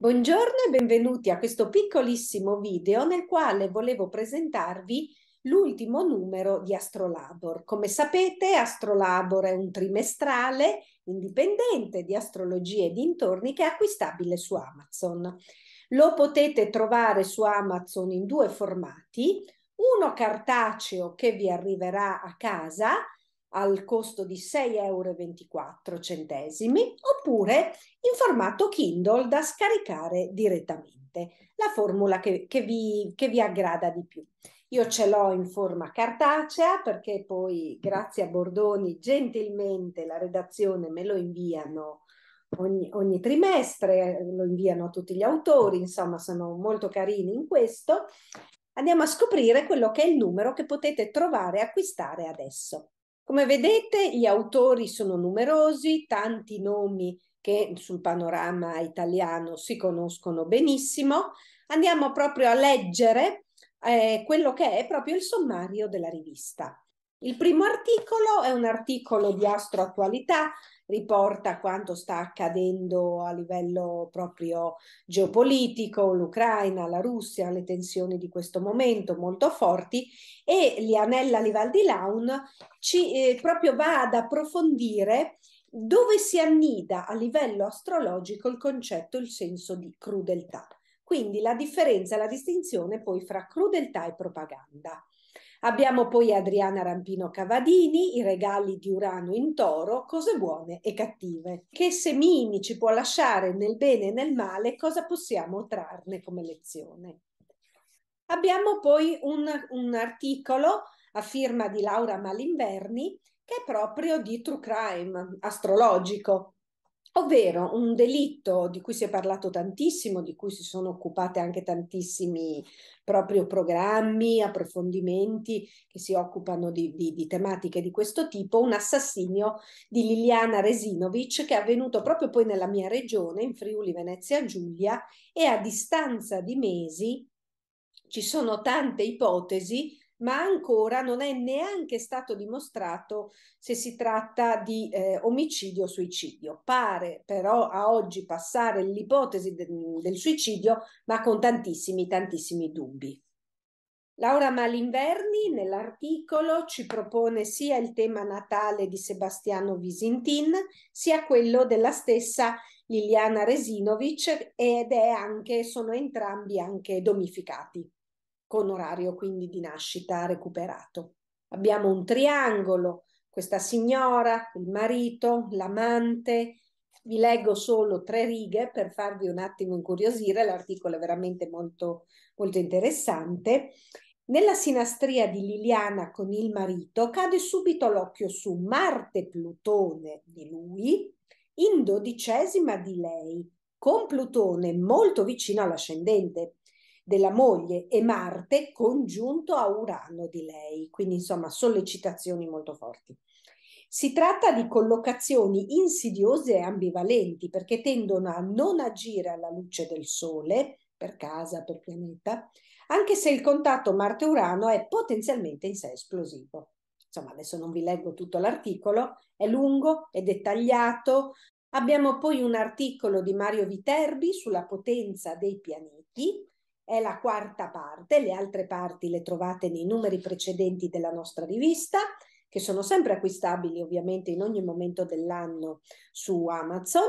Buongiorno e benvenuti a questo piccolissimo video nel quale volevo presentarvi l'ultimo numero di Astrolabor. Come sapete Astrolabor è un trimestrale indipendente di astrologia e dintorni che è acquistabile su Amazon. Lo potete trovare su Amazon in due formati, uno cartaceo che vi arriverà a casa al costo di 6,24 euro oppure in formato Kindle da scaricare direttamente, la formula che, che, vi, che vi aggrada di più. Io ce l'ho in forma cartacea perché poi grazie a Bordoni gentilmente la redazione me lo inviano Ogni, ogni, trimestre, lo inviano a tutti gli autori, insomma sono molto carini in questo. Andiamo a scoprire quello che è il numero che potete trovare e acquistare adesso. Come vedete gli autori sono numerosi, tanti nomi che sul panorama italiano si conoscono benissimo. Andiamo proprio a leggere eh, quello che è proprio il sommario della rivista. Il primo articolo è un articolo di astroattualità, riporta quanto sta accadendo a livello proprio geopolitico, l'Ucraina, la Russia, le tensioni di questo momento molto forti e Lianella Livaldi Laun ci eh, proprio va ad approfondire dove si annida a livello astrologico il concetto, il senso di crudeltà. Quindi la differenza, la distinzione poi fra crudeltà e propaganda. Abbiamo poi Adriana Rampino Cavadini, I regali di Urano in toro, cose buone e cattive. Che semini ci può lasciare nel bene e nel male, cosa possiamo trarne come lezione? Abbiamo poi un, un articolo a firma di Laura Malinverni che è proprio di true crime astrologico, ovvero un delitto di cui si è parlato tantissimo, di cui si sono occupate anche tantissimi proprio programmi, approfondimenti che si occupano di, di, di tematiche di questo tipo, un assassinio di Liliana Resinovic che è avvenuto proprio poi nella mia regione, in Friuli Venezia Giulia, e a distanza di mesi ci sono tante ipotesi ma ancora non è neanche stato dimostrato se si tratta di eh, omicidio o suicidio. Pare però a oggi passare l'ipotesi de- del suicidio, ma con tantissimi, tantissimi dubbi. Laura Malinverni nell'articolo ci propone sia il tema natale di Sebastiano Visintin, sia quello della stessa Liliana Resinovic ed è anche, sono entrambi anche domificati con orario quindi di nascita recuperato. Abbiamo un triangolo, questa signora, il marito, l'amante. Vi leggo solo tre righe per farvi un attimo incuriosire, l'articolo è veramente molto, molto interessante. Nella sinastria di Liliana con il marito cade subito l'occhio su Marte Plutone di lui, in dodicesima di lei, con Plutone molto vicino all'ascendente, della moglie e Marte congiunto a Urano di lei, quindi insomma sollecitazioni molto forti. Si tratta di collocazioni insidiose e ambivalenti perché tendono a non agire alla luce del Sole, per casa, per pianeta, anche se il contatto Marte-Urano è potenzialmente in sé esplosivo. Insomma, adesso non vi leggo tutto l'articolo, è lungo, è dettagliato. Abbiamo poi un articolo di Mario Viterbi sulla potenza dei pianeti, è la quarta parte, le altre parti le trovate nei numeri precedenti della nostra rivista, che sono sempre acquistabili ovviamente in ogni momento dell'anno su Amazon.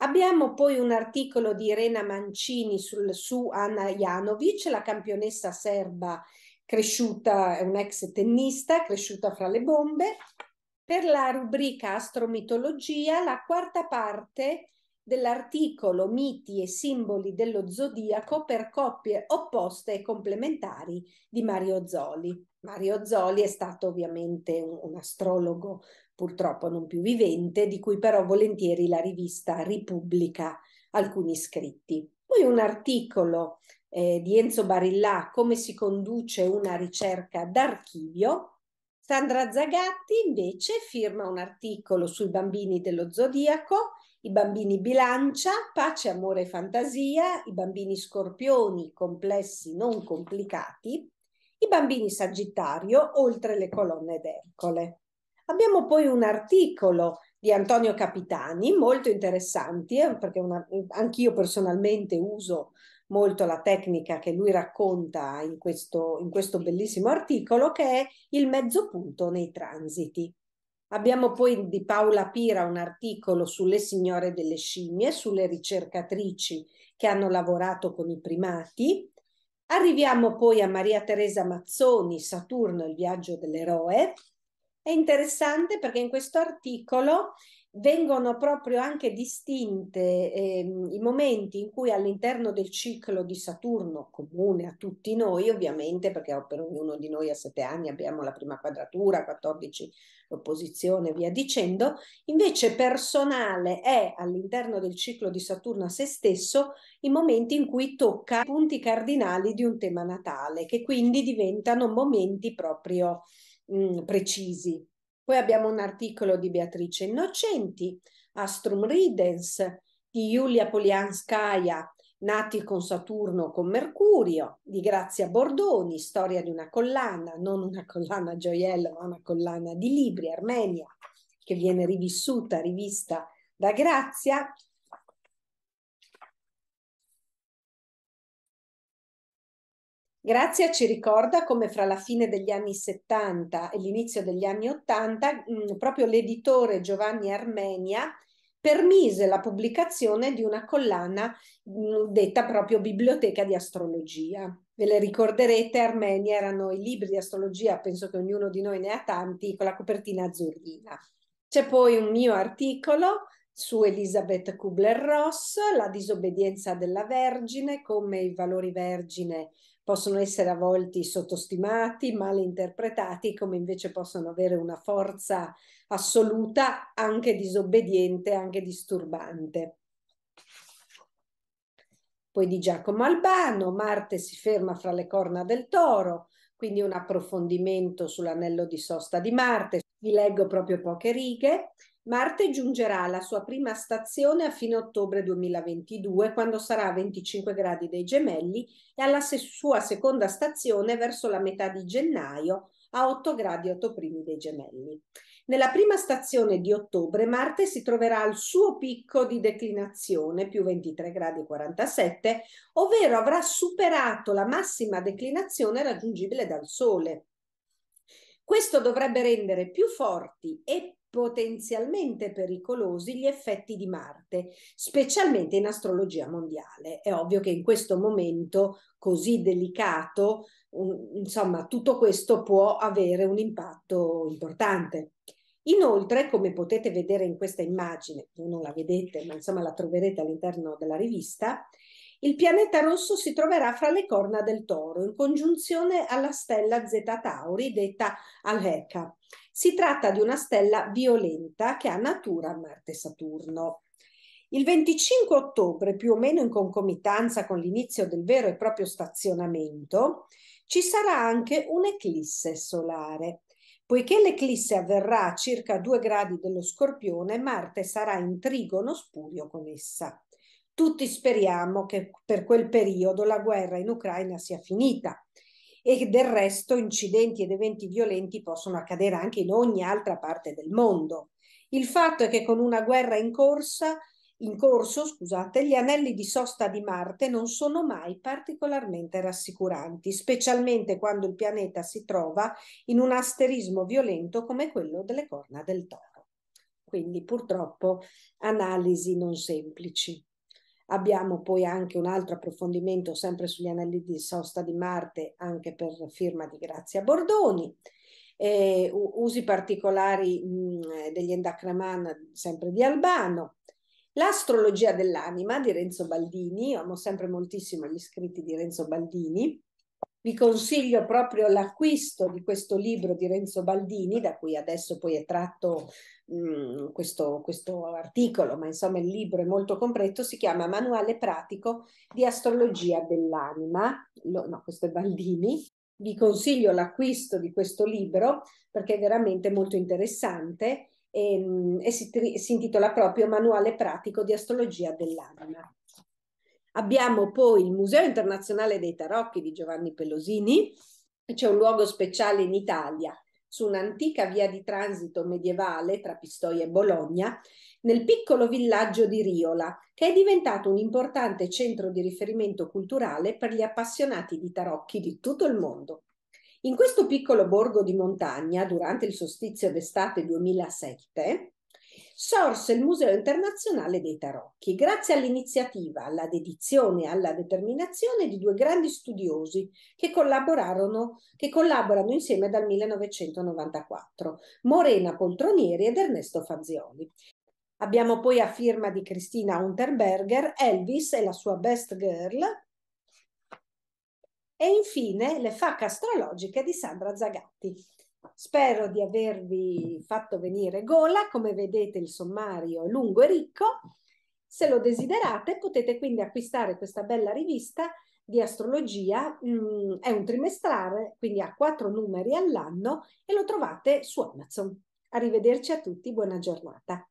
Abbiamo poi un articolo di Irena Mancini sul, su Anna Janovic, la campionessa serba cresciuta, è un'ex tennista, cresciuta fra le bombe. Per la rubrica Astromitologia, la quarta parte dell'articolo Miti e simboli dello zodiaco per coppie opposte e complementari di Mario Zoli. Mario Zoli è stato ovviamente un, un astrologo purtroppo non più vivente, di cui però volentieri la rivista ripubblica alcuni scritti. Poi un articolo eh, di Enzo Barillà, Come si conduce una ricerca d'archivio, Sandra Zagatti invece firma un articolo sui bambini dello zodiaco i bambini bilancia, pace, amore e fantasia, i bambini scorpioni, complessi non complicati, i bambini sagittario, oltre le colonne d'Ercole. Abbiamo poi un articolo di Antonio Capitani, molto interessante, eh, perché una, anch'io personalmente uso molto la tecnica che lui racconta in questo, in questo bellissimo articolo, che è il mezzo punto nei transiti. Abbiamo poi di Paola Pira un articolo sulle signore delle scimmie, sulle ricercatrici che hanno lavorato con i primati. Arriviamo poi a Maria Teresa Mazzoni, Saturno, il viaggio dell'eroe. È interessante perché in questo articolo vengono proprio anche distinte ehm, i momenti in cui all'interno del ciclo di Saturno, comune a tutti noi ovviamente, perché per ognuno di noi a sette anni abbiamo la prima quadratura, 14 l'opposizione, via dicendo, invece personale è all'interno del ciclo di Saturno a se stesso i momenti in cui tocca i punti cardinali di un tema natale, che quindi diventano momenti proprio mh, precisi. Poi abbiamo un articolo di Beatrice Innocenti, Astrum Ridens, di Giulia Polianskaya, Nati con Saturno, con Mercurio, di Grazia Bordoni, Storia di una collana, non una collana gioiello, ma una collana di libri, Armenia, che viene rivissuta, rivista da Grazia, Grazia ci ricorda come fra la fine degli anni 70 e l'inizio degli anni 80 mh, mm, proprio l'editore Giovanni Armenia permise la pubblicazione di una collana mh, mm, detta proprio Biblioteca di Astrologia. Ve le ricorderete, Armenia erano i libri di astrologia, penso che ognuno di noi ne ha tanti, con la copertina azzurrina. C'è poi un mio articolo su Elisabeth Kubler-Ross, la disobbedienza della Vergine, come i valori vergine possono essere a volte sottostimati, mal interpretati, come invece possono avere una forza assoluta, anche disobbediente, anche disturbante. Poi di Giacomo Albano, Marte si ferma fra le corna del toro, quindi un approfondimento sull'anello di sosta di Marte. Vi leggo proprio poche righe. Marte giungerà alla sua prima stazione a fine ottobre 2022, quando sarà a 25 gradi dei gemelli, e alla se- sua seconda stazione verso la metà di gennaio a 8 gradi 8 primi dei gemelli. Nella prima stazione di ottobre Marte si troverà al suo picco di declinazione, più 23 gradi 47, ovvero avrà superato la massima declinazione raggiungibile dal Sole. Questo dovrebbe rendere più forti e potenzialmente pericolosi gli effetti di Marte, specialmente in astrologia mondiale. È ovvio che in questo momento così delicato, un, insomma, tutto questo può avere un impatto importante. Inoltre, come potete vedere in questa immagine, non la vedete, ma insomma la troverete all'interno della rivista, il pianeta rosso si troverà fra le corna del toro, in congiunzione alla stella Zeta Tauri, detta Alheca. Si tratta di una stella violenta che ha natura Marte-Saturno. Il 25 ottobre, più o meno in concomitanza con l'inizio del vero e proprio stazionamento, ci sarà anche un'eclisse solare. Poiché l'eclisse avverrà a circa 2 gradi dello scorpione, Marte sarà in trigono spurio con essa. Tutti speriamo che per quel periodo la guerra in Ucraina sia finita e del resto incidenti ed eventi violenti possono accadere anche in ogni altra parte del mondo. Il fatto è che con una guerra in, corsa, in corso, scusate, gli anelli di sosta di Marte non sono mai particolarmente rassicuranti, specialmente quando il pianeta si trova in un asterismo violento come quello delle corna del toro. Quindi purtroppo analisi non semplici. Abbiamo poi anche un altro approfondimento sempre sugli anelli di sosta di Marte, anche per firma di Grazia Bordoni. Eh, usi particolari mh, eh, degli Endacraman, sempre di Albano. L'astrologia dell'anima di Renzo Baldini, amo sempre moltissimo gli scritti di Renzo Baldini, vi consiglio proprio l'acquisto di questo libro di Renzo Baldini, da cui adesso poi è tratto mh, mm, questo, questo articolo, ma insomma il libro è molto completo, si chiama Manuale pratico di astrologia dell'anima, Lo, no, questo è Baldini, vi consiglio l'acquisto di questo libro perché è veramente molto interessante e, mm, e si, si, intitola proprio Manuale pratico di astrologia dell'anima. Abbiamo poi il Museo Internazionale dei Tarocchi di Giovanni Pelosini, c'è un luogo speciale in Italia su un'antica via di transito medievale tra Pistoia e Bologna, nel piccolo villaggio di Riola, che è diventato un importante centro di riferimento culturale per gli appassionati di tarocchi di tutto il mondo. In questo piccolo borgo di montagna, durante il solstizio d'estate 2007, sorse il Museo Internazionale dei Tarocchi. Grazie all'iniziativa, alla dedizione e alla determinazione di due grandi studiosi che, collaborarono, che collaborano insieme dal 1994, Morena Poltronieri ed Ernesto Fazioli. Abbiamo poi a firma di Cristina Unterberger Elvis e la sua Best Girl e infine le facche astrologiche di Sandra Zagatti. Spero di avervi fatto venire gola, come vedete il sommario è lungo e ricco. Se lo desiderate potete quindi acquistare questa bella rivista di astrologia, mm, è un trimestrale, quindi ha quattro numeri all'anno e lo trovate su Amazon. Arrivederci a tutti, buona giornata.